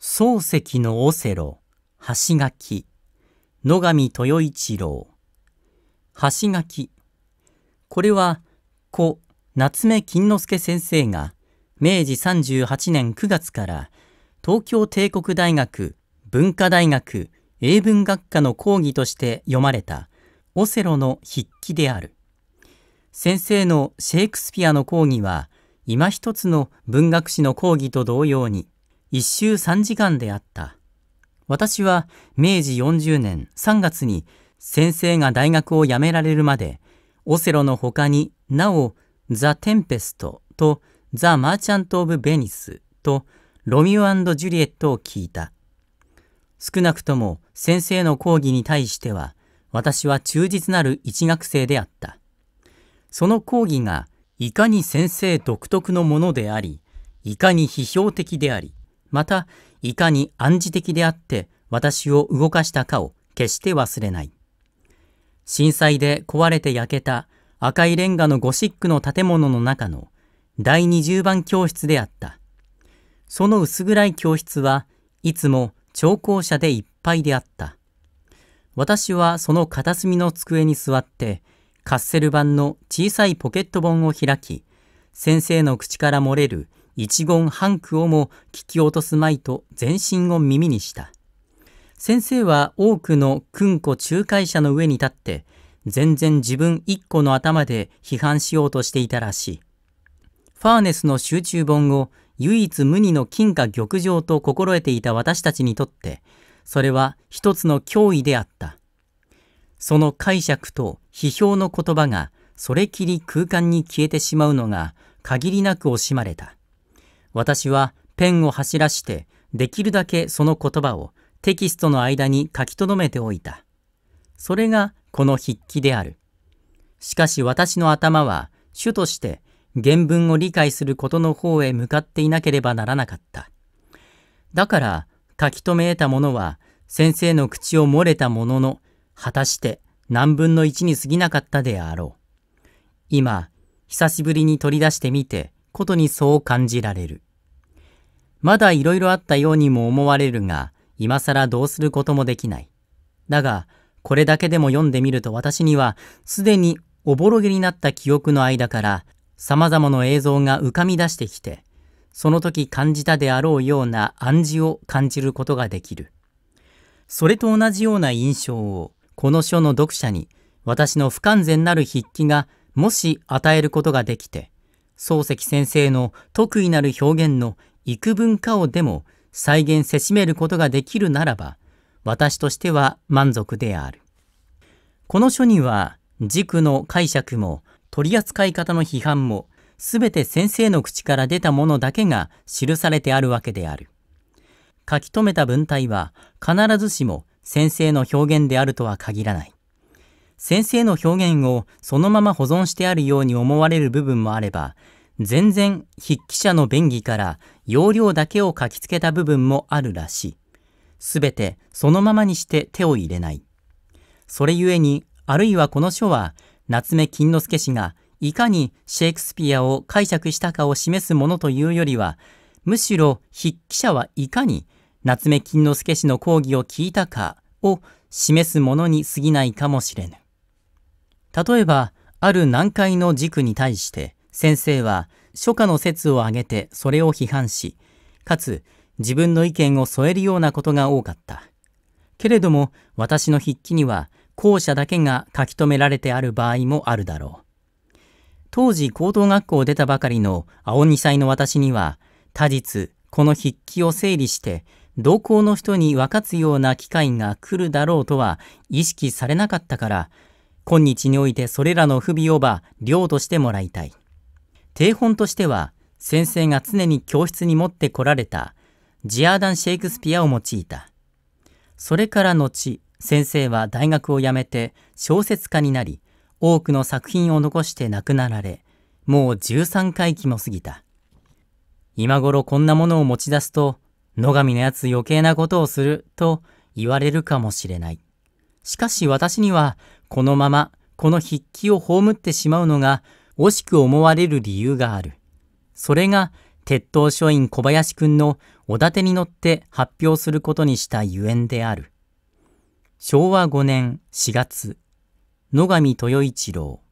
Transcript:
漱石のオセロ、橋き、野上豊一郎。橋き。これは、故、夏目金之助先生が、明治38年9月から、東京帝国大学、文化大学、英文学科の講義として読まれた、オセロの筆記である。先生のシェイクスピアの講義は、今一つの文学史の講義と同様に、1周3時間であった。私は明治40年3月に先生が大学を辞められるまで、オセロの他になおザ・テンペストとザ・マーチャント・オブ・ベニスとロミオジュリエットを聞いた。少なくとも先生の講義に対しては、私は忠実なる一学生であった。その講義がいかに先生独特のものであり、いかに批評的であり、また、いかに暗示的であって私を動かしたかを決して忘れない。震災で壊れて焼けた赤いレンガのゴシックの建物の中の第20番教室であった。その薄暗い教室はいつも聴講者でいっぱいであった。私はその片隅の机に座ってカッセル版の小さいポケット本を開き、先生の口から漏れる一言半句をも聞き落とすまいと全身を耳にした。先生は多くの訓子仲介者の上に立って、全然自分一個の頭で批判しようとしていたらしい。ファーネスの集中本を唯一無二の金貨玉状と心得ていた私たちにとって、それは一つの脅威であった。その解釈と批評の言葉がそれきり空間に消えてしまうのが限りなく惜しまれた。私はペンを走らして、できるだけその言葉をテキストの間に書き留めておいた。それがこの筆記である。しかし私の頭は主として原文を理解することの方へ向かっていなければならなかった。だから書き留め得たものは先生の口を漏れたものの果たして何分の1に過ぎなかったであろう。今久しぶりに取り出してみてことにそう感じられる。まだいろいろあったようにも思われるが、今更どうすることもできない。だが、これだけでも読んでみると私には、すでにおぼろげになった記憶の間から、様々な映像が浮かみ出してきて、その時感じたであろうような暗示を感じることができる。それと同じような印象を、この書の読者に、私の不完全なる筆記が、もし与えることができて、漱石先生の得意なる表現の幾分かをでも再現せしめることができるならば、私としては満足である。この書には、軸の解釈も取り扱い方の批判も、すべて先生の口から出たものだけが記されてあるわけである。書き留めた文体は必ずしも先生の表現であるとは限らない。先生の表現をそのまま保存してあるように思われる部分もあれば、全然筆記者の便宜から要領だけを書きつけた部分もあるらしい。すべてそのままにして手を入れない。それゆえに、あるいはこの書は、夏目金之助氏がいかにシェイクスピアを解釈したかを示すものというよりは、むしろ筆記者はいかに夏目金之助氏の講義を聞いたかを示すものに過ぎないかもしれぬ。例えば、ある難解の軸に対して、先生は初夏の説を挙げてそれを批判し、かつ自分の意見を添えるようなことが多かった。けれども私の筆記には校舎だけが書き留められてある場合もあるだろう。当時高等学校を出たばかりの青二歳の私には、他日、この筆記を整理して、同行の人に分かつような機会が来るだろうとは意識されなかったから、今日においてそれらの不備をば、量としてもらいたい。定本としては先生が常に教室に持ってこられたジアーダン・シェイクスピアを用いたそれから後先生は大学を辞めて小説家になり多くの作品を残して亡くなられもう13回忌も過ぎた今頃こんなものを持ち出すと野上のやつ余計なことをすると言われるかもしれないしかし私にはこのままこの筆記を葬ってしまうのが惜しく思われる理由がある。それが鉄道書院小林くんのおだてに乗って発表することにしたゆえんである。昭和5年4月、野上豊一郎。